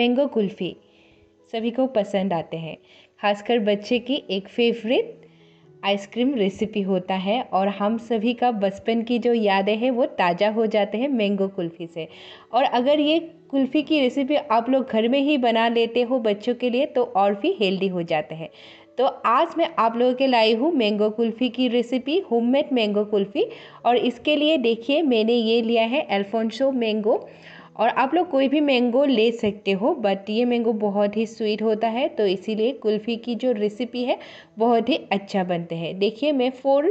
mango kulfi सभी को पसंद आते हैं खासकर बच्चे की एक फेवरेट आइसक्रीम रेसिपी होता है और हम सभी का बचपन की जो यादें हैं वो ताज़ा हो जाते हैं मैंगो कुल्फ़ी से और अगर ये कुल्फ़ी की रेसिपी आप लोग घर में ही बना लेते हो बच्चों के लिए तो और भी हेल्दी हो जाते हैं तो आज मैं आप लोगों के लाई हूँ मैंगो कुल्फ़ी की रेसिपी होममेड मैंगो कुल्फ़ी और इसके लिए देखिए मैंने ये लिया है एल्फोंसो मैंगो और आप लोग कोई भी मैंगो ले सकते हो बट ये मैंगो बहुत ही स्वीट होता है तो इसीलिए कुल्फ़ी की जो रेसिपी है बहुत ही अच्छा बनते हैं देखिए मैं फोर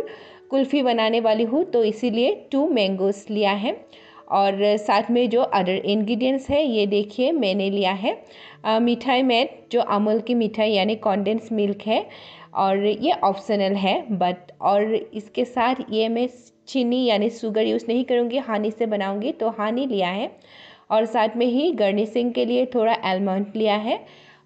कुल्फ़ी बनाने वाली हूँ तो इसीलिए टू मैंगोस लिया है और साथ में जो अदर इंग्रेडिएंट्स है ये देखिए मैंने लिया है आ, मिठाई में जो अमूल की मिठाई यानी कॉन्डेंस मिल्क है और ये ऑप्शनल है बट और इसके साथ ये मैं चीनी यानी शुगर यूज़ नहीं करूँगी हानी से बनाऊँगी तो हानी लिया है और साथ में ही गर्निशिंग के लिए थोड़ा एलमंड लिया है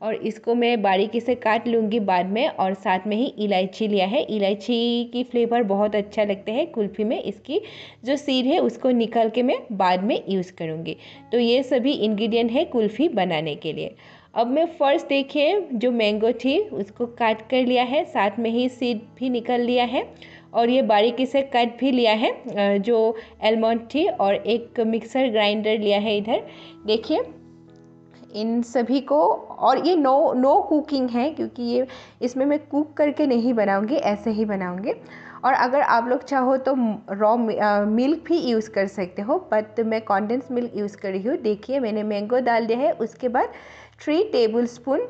और इसको मैं बारीकी से काट लूँगी बाद में और साथ में ही इलायची लिया है इलायची की फ्लेवर बहुत अच्छा लगता है कुल्फ़ी में इसकी जो सीड है उसको निकल के मैं बाद में यूज़ करूँगी तो ये सभी इंग्रेडिएंट है कुल्फ़ी बनाने के लिए अब मैं फर्स्ट देखिए जो मैंगो थी उसको काट कर लिया है साथ में ही सीड भी निकल लिया है और ये बारीकी से कट भी लिया है जो एलमंड थी और एक मिक्सर ग्राइंडर लिया है इधर देखिए इन सभी को और ये नो नो कुकिंग है क्योंकि ये इसमें मैं कुक करके नहीं बनाऊंगी ऐसे ही बनाऊंगी और अगर आप लोग चाहो तो रॉ मिल्क भी यूज़ कर सकते हो बट मैं कॉन्डेंस मिल्क यूज़ कर रही हूँ देखिए मैंने मैंगो डाल दिया है उसके बाद थ्री टेबल स्पून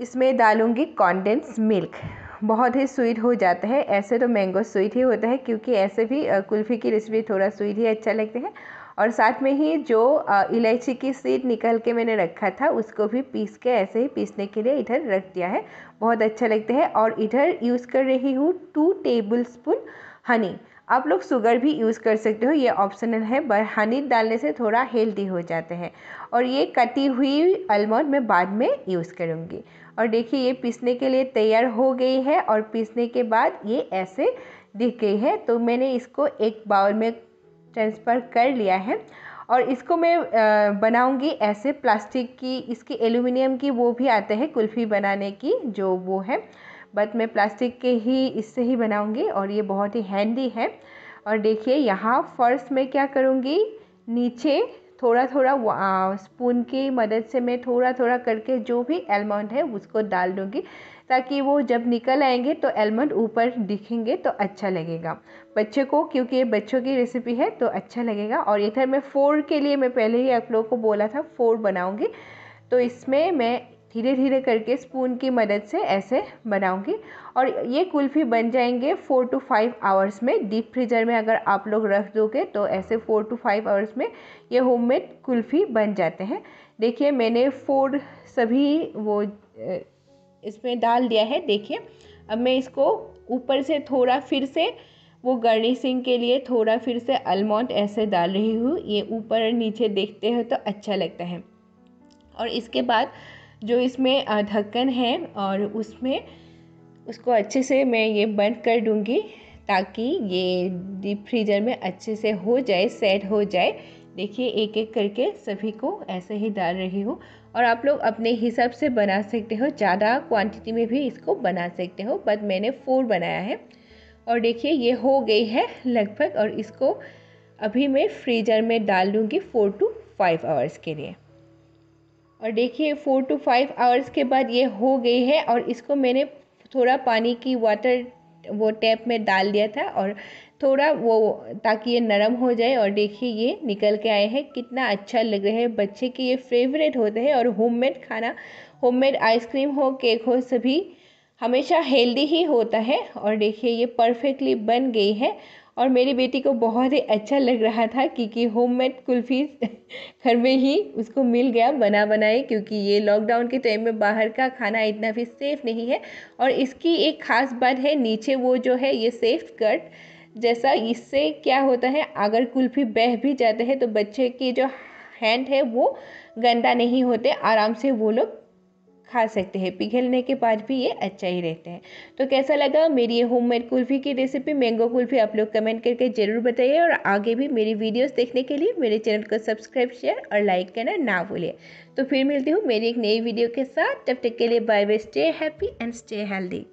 इसमें डालूँगी कॉन्डेंस मिल्क बहुत ही स्वीट हो जाता है ऐसे तो मैंगो स्वीट ही होता है क्योंकि ऐसे भी कुल्फ़ी की रेसिपी थोड़ा स्वीट ही अच्छा लगता है और साथ में ही जो इलायची की सीड निकल के मैंने रखा था उसको भी पीस के ऐसे ही पीसने के लिए इधर रख दिया है बहुत अच्छा लगता है और इधर यूज़ कर रही हूँ टू टेबल स्पून हनी आप लोग शुगर भी यूज़ कर सकते हो ये ऑप्शनल है पर हनी डालने से थोड़ा हेल्दी हो जाते हैं और ये कटी हुई अलमंड मैं बाद में यूज़ करूँगी और देखिए ये पीसने के लिए तैयार हो गई है और पीसने के बाद ये ऐसे दिख गई है तो मैंने इसको एक बाउल में ट्रांसफ़र कर लिया है और इसको मैं बनाऊंगी ऐसे प्लास्टिक की इसकी एल्यूमिनियम की वो भी आते हैं कुल्फ़ी बनाने की जो वो है बट मैं प्लास्टिक के ही इससे ही बनाऊँगी और ये बहुत ही हैंडी है और देखिए यहाँ फर्स्ट मैं क्या करूँगी नीचे थोड़ा थोड़ा स्पून की मदद से मैं थोड़ा थोड़ा करके जो भी एलमंड है उसको डाल दूँगी ताकि वो जब निकल आएंगे तो एलमंड ऊपर दिखेंगे तो अच्छा लगेगा बच्चे को क्योंकि ये बच्चों की रेसिपी है तो अच्छा लगेगा और इधर मैं फ़ोर के लिए मैं पहले ही आप लोगों को बोला था फ़ोर बनाऊँगी तो इसमें मैं धीरे धीरे करके स्पून की मदद से ऐसे बनाऊंगी और ये कुल्फ़ी बन जाएंगे फ़ोर टू फाइव आवर्स में डीप फ्रीजर में अगर आप लोग रख दोगे तो ऐसे फ़ोर टू फाइव आवर्स में ये होममेड कुल्फ़ी बन जाते हैं देखिए मैंने फोर सभी वो इसमें डाल दिया है देखिए अब मैं इसको ऊपर से थोड़ा फिर से वो गर्निशिंग के लिए थोड़ा फिर से अलमोंड ऐसे डाल रही हूँ ये ऊपर नीचे देखते हैं तो अच्छा लगता है और इसके बाद जो इसमें ढक्कन है और उसमें उसको अच्छे से मैं ये बंद कर दूँगी ताकि ये डीप फ्रीजर में अच्छे से हो जाए सेट हो जाए देखिए एक एक करके सभी को ऐसे ही डाल रही हूँ और आप लोग अपने हिसाब से बना सकते हो ज़्यादा क्वांटिटी में भी इसको बना सकते हो बट मैंने फोर बनाया है और देखिए ये हो गई है लगभग और इसको अभी मैं फ्रीजर में डाल दूँगी फ़ोर टू फाइव आवर्स के लिए और देखिए फ़ोर टू फाइव आवर्स के बाद ये हो गई है और इसको मैंने थोड़ा पानी की वाटर वो टैप में डाल दिया था और थोड़ा वो ताकि ये नरम हो जाए और देखिए ये निकल के आए हैं कितना अच्छा लग रहा है बच्चे के ये फेवरेट होते हैं और होममेड खाना होममेड आइसक्रीम हो केक हो सभी हमेशा हेल्दी ही होता है और देखिए ये परफेक्टली बन गई है और मेरी बेटी को बहुत ही अच्छा लग रहा था क्योंकि होममेड कुल्फ़ी घर में ही उसको मिल गया बना बनाए क्योंकि ये लॉकडाउन के टाइम में बाहर का खाना इतना भी सेफ़ नहीं है और इसकी एक ख़ास बात है नीचे वो जो है ये सेफ कट जैसा इससे क्या होता है अगर कुल्फ़ी बह भी जाते हैं तो बच्चे की जो हैंड है वो गंदा नहीं होते आराम से वो लोग खा सकते हैं पिघलने के बाद भी ये अच्छा ही रहता है तो कैसा लगा मेरी ये होम मेड कुल्फ़ी की रेसिपी मैंगो कुल्फ़ी आप लोग कमेंट करके ज़रूर बताइए और आगे भी मेरी वीडियोस देखने के लिए मेरे चैनल को सब्सक्राइब शेयर और लाइक करना ना भूलिए तो फिर मिलती हूँ मेरी एक नई वीडियो के साथ तब तक के लिए bye bye stay happy and stay healthy